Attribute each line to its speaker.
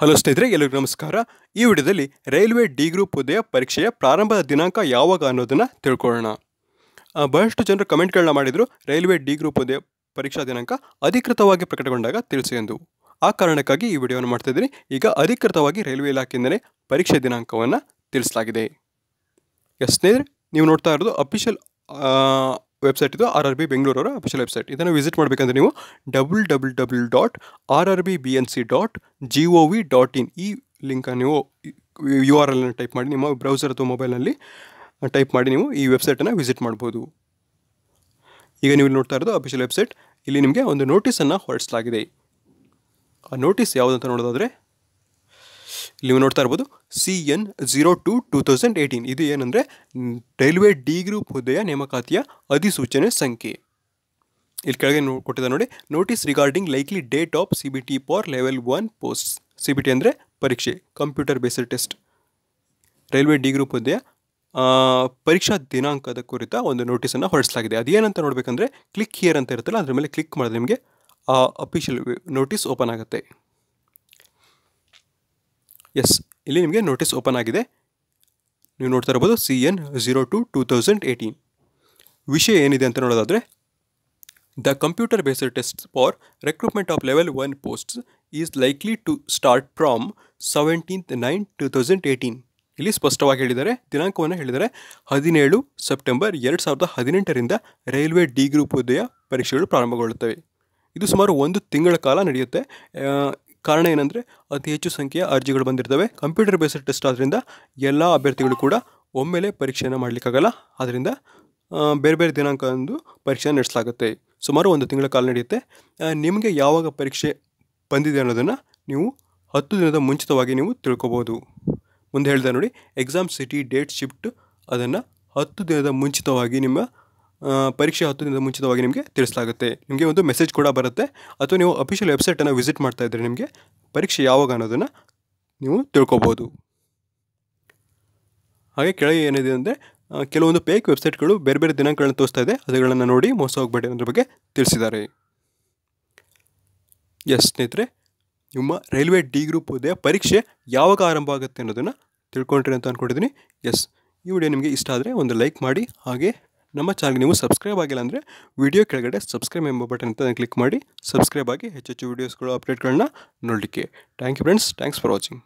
Speaker 1: hello ಸ್ನೇಹಿತರೆ ಎಲ್ಲರಿಗೂ ನಮಸ್ಕಾರ ಈ ವಿಡಿಯೋದಲ್ಲಿ ರೈಲ್ವೆ ಡಿ ಗ್ರೂಪ್ ಹುದ್ದೆಯ ಪರೀಕ್ಷೆಯ ಪ್ರಾರಂಭದ ದಿನಾಂಕ ಯಾವಾಗ ಅನ್ನೋದನ್ನು ತಿಳ್ಕೊಳ್ಳೋಣ ಬಹಳಷ್ಟು ಜನರು ಕಮೆಂಟ್ಗಳನ್ನ ಮಾಡಿದರು ರೈಲ್ವೆ ಡಿ ಗ್ರೂಪ್ ಹುದ್ದೆಯ ಪರೀಕ್ಷಾ ದಿನಾಂಕ ಅಧಿಕೃತವಾಗಿ ಪ್ರಕಟಗೊಂಡಾಗ ತಿಳಿಸಿ ಎಂದು ಆ ಕಾರಣಕ್ಕಾಗಿ ಈ ವಿಡಿಯೋವನ್ನು ಮಾಡ್ತಿದ್ದೀನಿ ಈಗ ಅಧಿಕೃತವಾಗಿ ರೈಲ್ವೆ ಇಲಾಖೆಯಿಂದಲೇ ಪರೀಕ್ಷೆ ದಿನಾಂಕವನ್ನು ತಿಳಿಸಲಾಗಿದೆ ಎಸ್ ಸ್ನೇಹಿತರೆ ನೀವು ನೋಡ್ತಾ ಇರೋದು ಅಫಿಷಿಯಲ್ ವೆಬ್ಸೈಟ್ ಇದು ಆರ್ ಆರ್ ಬಿ ಬೆಂಗಳೂರು ಅವರ ಅಫಿಷಿಯಲ್ ವೆಬ್ಸೈಟ್ ಇದನ್ನು ವಿಸಿಟ್ ಮಾಡಬೇಕಂದ್ರೆ ನೀವು double W W dot R R B B N C dot G O V dot in ಈ ಲಿಂಕನ್ನು ನೀವು ಯು ಆರ್ ಎಲ್ನ ಟೈಪ್ ಮಾಡಿ ನಿಮ್ಮ ಬ್ರೌಸರ್ ಅಥವಾ ಮೊಬೈಲ್ನಲ್ಲಿ ಟೈಪ್ ಮಾಡಿ ನೀವು ಈ ವೆಬ್ಸೈಟನ್ನು ವಿಸಿಟ್ ಮಾಡ್ಬೋದು ಈಗ ನೀವು ನೋಡ್ತಾ ಇರೋದು ಅಫಿಷಿಯಲ್ ವೆಬ್ಸೈಟ್ ಇಲ್ಲಿ ನಿಮಗೆ ಒಂದು ನೋಟಿಸನ್ನು ಹೊರಡಿಸಲಾಗಿದೆ ಆ ನೋಟಿಸ್ ಯಾವುದಂತ ನೋಡೋದಾದರೆ ನೀವು ನೋಡ್ತಾ ಇರ್ಬೋದು C N zero two two thousand eighteen ಇದು ಏನಂದರೆ ರೈಲ್ವೆ ಡಿ ಗ್ರೂಪ್ ಹುದ್ದೆಯ ನೇಮಕಾತಿಯ ಅಧಿಸೂಚನೆ ಸಂಖ್ಯೆ ಇಲ್ಲಿ ಕೆಳಗೆ ನೋ ಕೊಟ್ಟಿದೆ ನೋಡಿ notice regarding likely date of C B T for level one post C B T ಅಂದರೆ ಪರೀಕ್ಷೆ computer based test railway D group ಹುದ್ದೆಯ ಪರೀಕ್ಷಾ ದಿನಾಂಕದ ಕುರಿತ ಒಂದು ನೋಟಿಸನ್ನು ಹೊರಡಿಸಲಾಗಿದೆ ಅದೇನಂತ ನೋಡಬೇಕಂದ್ರೆ ಕ್ಲಿಕ್ ಹಿಯರ್ ಅಂತ ಇರುತ್ತಲ್ಲ ಅದರ ಮೇಲೆ ಕ್ಲಿಕ್ ಮಾಡಿದ್ರೆ ನಿಮಗೆ ಆ ಅಫಿಷಿಯಲ್ ನೋಟಿಸ್ ಓಪನ್ ಆಗುತ್ತೆ ಎಸ್ ಇಲ್ಲಿ ನಿಮಗೆ ನೋಟಿಸ್ ಓಪನ್ ಆಗಿದೆ ನೀವು ನೋಡ್ತಾ ಇರ್ಬೋದು C N zero two two thousand eighteen ವಿಷಯ ಏನಿದೆ ಅಂತ ನೋಡೋದಾದರೆ the computer based test for recruitment of level one posts is likely to start from seventeenth nine two thousand eighteen ಇಲ್ಲಿ ಸ್ಪಷ್ಟವಾಗಿ ಹೇಳಿದರೆ ದಿನಾಂಕವನ್ನು ಹೇಳಿದರೆ ಹದಿನೇಳು ಸೆಪ್ಟೆಂಬರ್ ಎರಡು ಸಾವಿರದ ಹದಿನೆಂಟರಿಂದ ರೈಲ್ವೆ ಡಿ ಗ್ರೂಪ್ ಹುದ್ದೆಯ ಪರೀಕ್ಷೆಗಳು ಪ್ರಾರಂಭಗೊಳ್ಳುತ್ತವೆ ಇದು ಸುಮಾರು ಒಂದು ತಿಂಗಳ ಕಾಲ ನಡೆಯುತ್ತೆ ಕಾರಣ ಏನಂದರೆ ಅತಿ ಹೆಚ್ಚು ಸಂಖ್ಯೆಯ ಅರ್ಜಿಗಳು ಬಂದಿರ್ತವೆ ಕಂಪ್ಯೂಟರ್ ಬೇಸ್ಡ್ ಟೆಸ್ಟ್ ಆದ್ದರಿಂದ ಎಲ್ಲ ಅಭ್ಯರ್ಥಿಗಳು ಕೂಡ ಒಮ್ಮೆಲೆ ಪರೀಕ್ಷೆಯನ್ನು ಮಾಡಲಿಕ್ಕಾಗಲ್ಲ ಆದ್ದರಿಂದ ಬೇರೆ ಬೇರೆ ದಿನಾಂಕದಂದು ಪರೀಕ್ಷೆ ನಡೆಸಲಾಗುತ್ತೆ ಸುಮಾರು ಒಂದು ತಿಂಗಳ ಕಾಲ ನಡೆಯುತ್ತೆ ನಿಮಗೆ ಯಾವಾಗ ಪರೀಕ್ಷೆ ಬಂದಿದೆ ಅನ್ನೋದನ್ನು ನೀವು ಹತ್ತು ದಿನದ ಮುಂಚಿತವಾಗಿ ನೀವು ತಿಳ್ಕೊಬೋದು ಮುಂದೆ ಹೇಳಿದೆ ನೋಡಿ ಎಕ್ಸಾಮ್ ಸಿಟಿ ಡೇಟ್ ಶಿಫ್ಟ್ ಅದನ್ನು ಹತ್ತು ದಿನದ ಮುಂಚಿತವಾಗಿ ನಿಮ್ಮ ಪರೀಕ್ಷೆ ಹತ್ತು ದಿನದ ಮುಂಚಿತವಾಗಿ ನಿಮಗೆ ತಿಳಿಸಲಾಗುತ್ತೆ ನಿಮಗೆ ಒಂದು ಮೆಸೇಜ್ ಕೂಡ ಬರುತ್ತೆ ಅಥವಾ ನೀವು ಅಫಿಷಿಯಲ್ ವೆಬ್ಸೈಟನ್ನು ವಿಸಿಟ್ ಮಾಡ್ತಾ ಇದ್ದರೆ ನಿಮಗೆ ಪರೀಕ್ಷೆ ಯಾವಾಗ ಅನ್ನೋದನ್ನು ನೀವು ತಿಳ್ಕೊಬೋದು ಹಾಗೆ ಕೆಳಗೆ ಏನಿದೆ ಅಂದರೆ ಕೆಲವೊಂದು ಪೇಕ್ ವೆಬ್ಸೈಟ್ಗಳು ಬೇರೆ ಬೇರೆ ದಿನಾಂಕಗಳನ್ನು ತೋರಿಸ್ತಾ ಇದೆ ಅದಗಳನ್ನು ನೋಡಿ ಮೋಸ ಹೋಗಬೇಡಿ ಅನ್ನೋದ್ರ ಬಗ್ಗೆ ತಿಳಿಸಿದ್ದಾರೆ ಎಸ್ ಸ್ನೇಹಿತರೆ ನಿಮ್ಮ ರೈಲ್ವೆ ಡಿ ಗ್ರೂಪ್ ಹುದ್ದೆಯ ಪರೀಕ್ಷೆ ಯಾವಾಗ ಆರಂಭ ಆಗುತ್ತೆ ಅನ್ನೋದನ್ನು ತಿಳ್ಕೊಂಡ್ರಿ ಅಂತ ಅಂದ್ಕೊಂಡಿದ್ದೀನಿ ಎಸ್ ಈ ವಿಡಿಯೋ ನಿಮಗೆ ಇಷ್ಟ ಆದರೆ ಒಂದು ಲೈಕ್ ಮಾಡಿ ಹಾಗೆ ನಮ್ಮ ಚಾನಲ್ಗೆ ನೀವು ಸಬ್ಸ್ಕ್ರೈಬ್ ಆಗಿಲ್ಲ ಅಂದರೆ ವಿಡಿಯೋ ಕೆಳಗಡೆ ಸಬ್ಸ್ಕ್ರೈಬ್ ಎಂಬ ಬಟನ್ ಅಂತ ಕ್ಲಿಕ್ ಮಾಡಿ ಸಬ್ಸ್ಕ್ರೈಬ್ ಆಗಿ ಹೆಚ್ಚೆಚ್ಚು ವೀಡಿಯೋಸ್ಗಳು ಅಪ್ಡೇಟ್ಗಳನ್ನ ನೋಡಲಿಕ್ಕೆ thank you friends thanks for watching